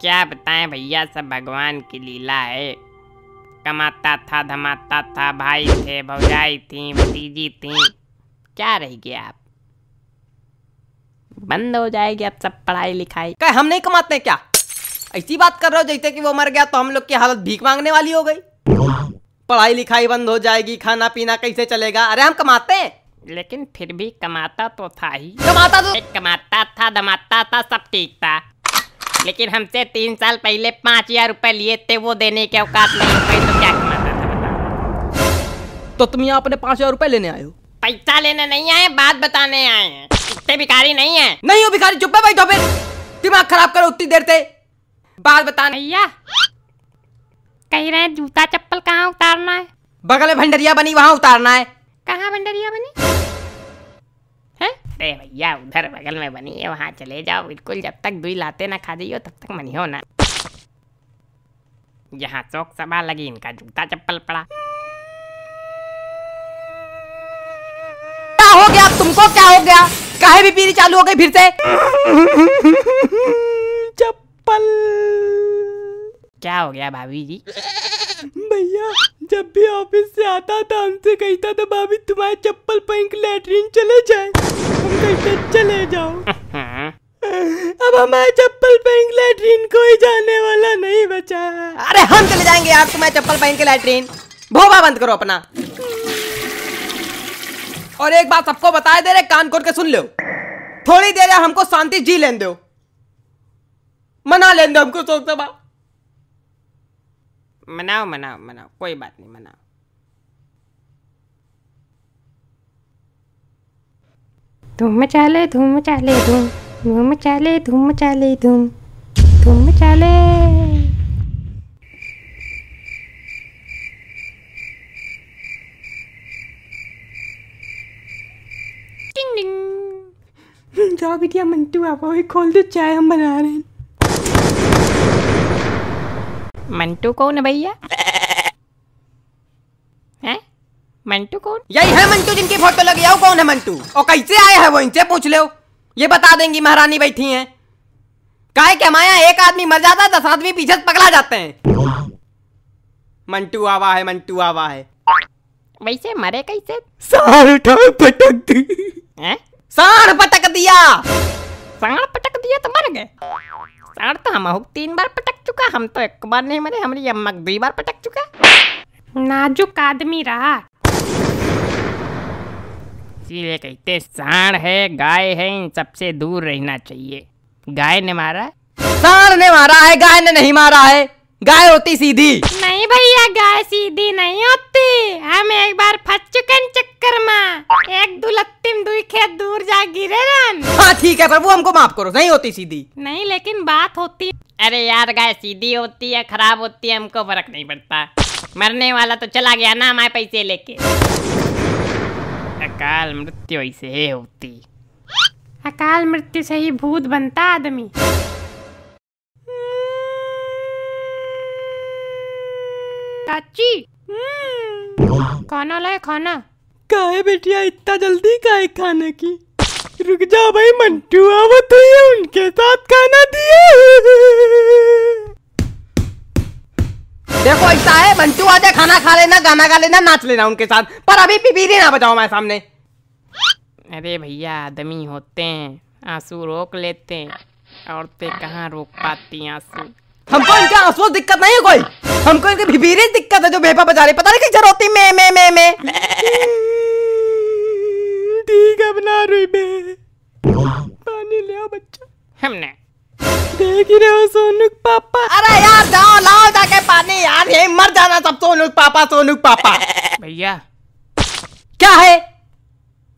क्या बताएं भैया सब भगवान की लीला है कमाता था धमाता था भाई थे भौजाई थी भतीजी थी क्या रह गया आप बंद हो जाएगी अब सब पढ़ाई लिखाई क्या हम नहीं कमाते क्या ऐसी बात कर रहे हो जैसे कि वो मर गया तो हम लोग की हालत भीख मांगने वाली हो गई पढ़ाई लिखाई बंद हो जाएगी खाना पीना कैसे चलेगा अरे हम कमाते हैं लेकिन फिर भी कमाता तो था ही कमाता तो कमाता था दमाता था सब ठीक था लेकिन हमसे तीन साल पहले पाँच हजार रुपए लिए थे वो देने के औकात नहीं हो तो क्या कमाता था तो तुम यहाँ अपने पाँच हजार रुपए लेने आए हो पैसा लेने नहीं आए बात बताने आए हैं इतने भिखारी नहीं है नहीं हो भिखारी चुप भाई तो फिर दिमाग खराब करो उतनी देर से बात बताने भैया कह रहे जूता चप्पल कहाँ उतारना है बगल में भंडरिया बनी वहाँ उतारना है कहाँ भंडरिया बनी रास्ते भैया उधर बगल में बनी है वहाँ चले जाओ बिल्कुल जब तक दुई लाते ना खा जाइयो तब तक मनी हो ना यहाँ शोक सभा लगी इनका जूता चप्पल पड़ा क्या हो गया तुमको क्या हो गया कहे भी पीरी चालू हो गई फिर से चप्पल क्या हो गया भाभी जी भैया जब भी ऑफिस से आता था हमसे कहता था भाभी तुम्हारे चप्पल पहन के लेटरिन चले जाए तुम चले जाओ अब हमारे चप्पल पहन के लैट्रीन कोई जाने वाला नहीं बचा अरे हम चले जाएंगे यार तुम्हारे चप्पल पहन के लैटरीन भोबा बंद करो अपना और एक बात सबको बता दे रहे कान खोल के सुन लो थोड़ी देर यार हमको शांति जी लेने दो मना लेने दो हमको शोक सभा मनाओ मनाओ मनाओ कोई बात नहीं मनाओ धूम चाले धूम चाले धूम धूम चाले धूम चाले धूम धूम चाले जाओ बिटिया मंटू आप अभी खोल दो चाय हम बना रहे हैं मंटू कौन है भैया मंटू कौन यही है मंटू जिनकी फोटो लगी आओ कौन है मंटू और कैसे आए हैं वो इनसे पूछ लो ये बता देंगी महारानी बैठी है काहे के माया एक आदमी मर जाता है दस आदमी पीछे पकड़ा जाते हैं मंटू आवा है मंटू आवा है वैसे मरे कैसे साढ़ उठा पटक दी साढ़ पटक दिया साढ़ पटक दिया तो मर गए साढ़ तो हम तीन बार पटक चुका हम तो एक बार नहीं मरे हमारी अम्मा दो बार पटक चुका नाजुक आदमी रहा इसीलिए कहते सांड है गाय है इन सबसे दूर रहना चाहिए गाय ने मारा सांड ने मारा है गाय ने नहीं मारा है गाय होती सीधी नहीं भैया गाय सीधी नहीं होती हम एक बार फंस चुके चक्कर में एक दुलत्तिम दुई खेत दूर जा गिरे रन हाँ ठीक है पर वो हमको माफ करो नहीं होती सीधी नहीं लेकिन बात होती अरे यार गाय सीधी होती है खराब होती है हमको फर्क नहीं पड़ता मरने वाला तो चला गया ना हमारे पैसे लेके अकाल मृत्यु ऐसे होती अकाल मृत्यु से ही भूत बनता आदमी चाची खाना लाए खाना काहे बेटिया इतना जल्दी काहे खाने की रुक जाओ भाई मंटू आवो तो ये उनके साथ खाना दिए देखो ऐसा है मंटू आ जाए खाना खा लेना गाना गा लेना नाच लेना उनके साथ पर अभी पीपीरी ना बजाओ मैं सामने अरे भैया आदमी होते हैं आंसू रोक लेते हैं औरतें कहाँ रोक पाती आंसू हमको इनके आंसू दिक्कत नहीं है कोई हमको इनके भिभीरे दिक्कत है जो बेपा बजा रहे पता नहीं होती मैं मैं मैं मैं ठीक है बना रही मैं पानी ले बच्चा हमने देख रहे हो सोनू पापा अरे यार जाओ लाओ जाके पानी यार यही मर जाना सब सोनू पापा सोनू पापा भैया क्या है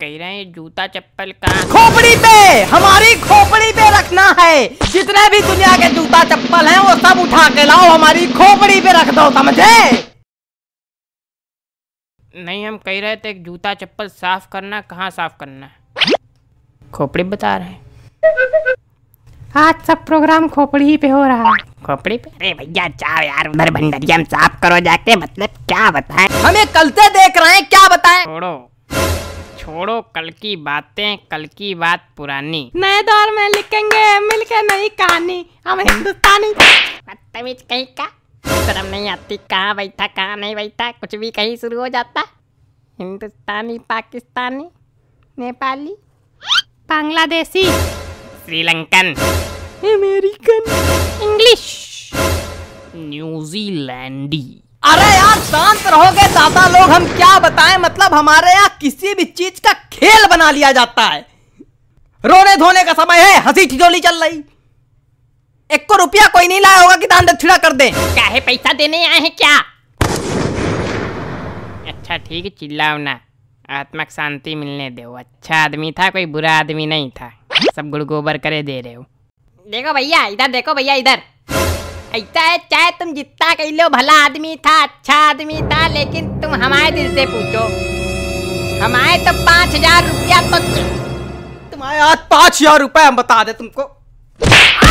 कह रहे हैं जूता चप्पल का खोपड़ी पे हमारी खोपड़ी पे रखना है जितने भी दुनिया के जूता चप्पल हैं वो सब उठा के लाओ हमारी खोपड़ी पे रख दो समझे नहीं हम कह रहे थे जूता चप्पल साफ करना कहाँ साफ करना है खोपड़ी बता रहे हैं आज सब प्रोग्राम खोपड़ी ही पे हो रहा है खोपड़ी पे अरे भैया जाओ यार उधर भंडरिया साफ करो जाके मतलब क्या बताएं हमें कल से देख रहे हैं क्या बताएं छोड़ो छोड़ो कल की बातें कल की बात पुरानी नए दौर में लिखेंगे मिलके नई कहानी हम हिंदुस्तानी बदतमीज कहीं का शर्म नहीं आती कहाँ बैठा कहाँ नहीं बैठा कुछ भी कहीं शुरू हो जाता हिंदुस्तानी पाकिस्तानी नेपाली बांग्लादेशी श्रीलंकन अमेरिकन इंग्लिश न्यूजीलैंडी अरे यार शांत रहोगे दादा लोग हम क्या बताएं मतलब हमारे यहाँ किसी भी चीज का खेल बना लिया जाता है रोने धोने का समय है हंसी ठिजोली चल रही एक को रुपया कोई नहीं लाया होगा कि दान दक्षिणा कर दे काहे पैसा देने आए हैं क्या अच्छा ठीक है चिल्लाओ ना आत्मक शांति मिलने दो अच्छा आदमी था कोई बुरा आदमी नहीं था सब गुड़ गोबर करे दे रहे हो देखो भैया इधर देखो भैया इधर ऐसा है चाहे तुम जितना कह लो भला आदमी था अच्छा आदमी था लेकिन तुम हमारे दिल से पूछो हमारे तो पाँच हजार रुपया तो तुम्हारे हाथ पाँच हजार रुपया हम बता दे तुमको